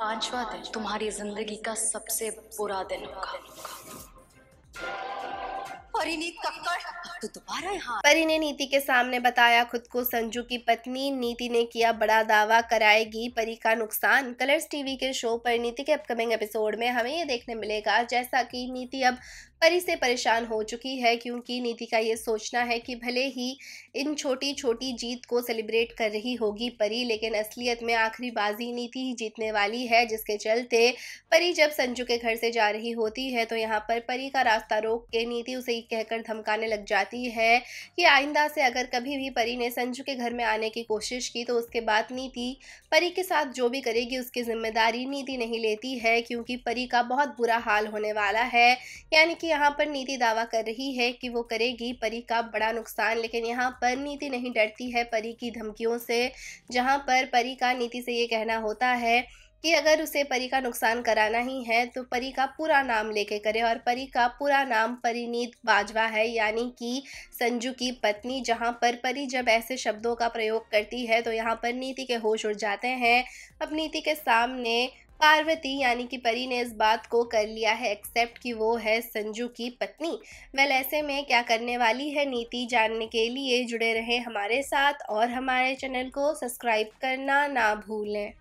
पांचवा दिन तुम्हारी जिंदगी का सबसे बुरा दिन होगा तो दोबारा यहाँ परी ने नीति के सामने बताया खुद को संजू की पत्नी नीति ने किया बड़ा दावा कराएगी परी का नुकसान कलर्स टीवी के शो पर नीति के अपकमिंग एपिसोड में हमें ये देखने मिलेगा जैसा कि नीति अब परी से परेशान हो चुकी है क्योंकि नीति का ये सोचना है कि भले ही इन छोटी छोटी जीत को सेलिब्रेट कर रही होगी परी लेकिन असलियत में आखिरी बाजी नीति ही जीतने वाली है जिसके चलते परी जब संजू के घर से जा रही होती है तो यहाँ पर परी का रास्ता रोक के नीति उसे कह कहकर धमकाने लग जाती है कि आइंदा से अगर कभी भी परी ने संजू के घर में आने की कोशिश की तो उसके बाद नीति परी के साथ जो भी करेगी उसकी जिम्मेदारी नीति नहीं लेती है क्योंकि परी का बहुत बुरा हाल होने वाला है यानी कि यहाँ पर नीति दावा कर रही है कि वो करेगी परी का बड़ा नुकसान लेकिन यहाँ पर नीति नहीं डरती है परी की धमकियों से जहाँ पर परी का नीति से ये कहना होता है कि अगर उसे परी का नुकसान कराना ही है तो परी का पूरा नाम लेके करे और परी का पूरा नाम परिनीत बाजवा है यानी कि संजू की पत्नी जहाँ पर परी जब ऐसे शब्दों का प्रयोग करती है तो यहाँ पर नीति के होश उड़ जाते हैं अब नीति के सामने पार्वती यानी कि परी ने इस बात को कर लिया है एक्सेप्ट कि वो है संजू की पत्नी वेल ऐसे में क्या करने वाली है नीति जानने के लिए जुड़े रहें हमारे साथ और हमारे चैनल को सब्सक्राइब करना ना भूलें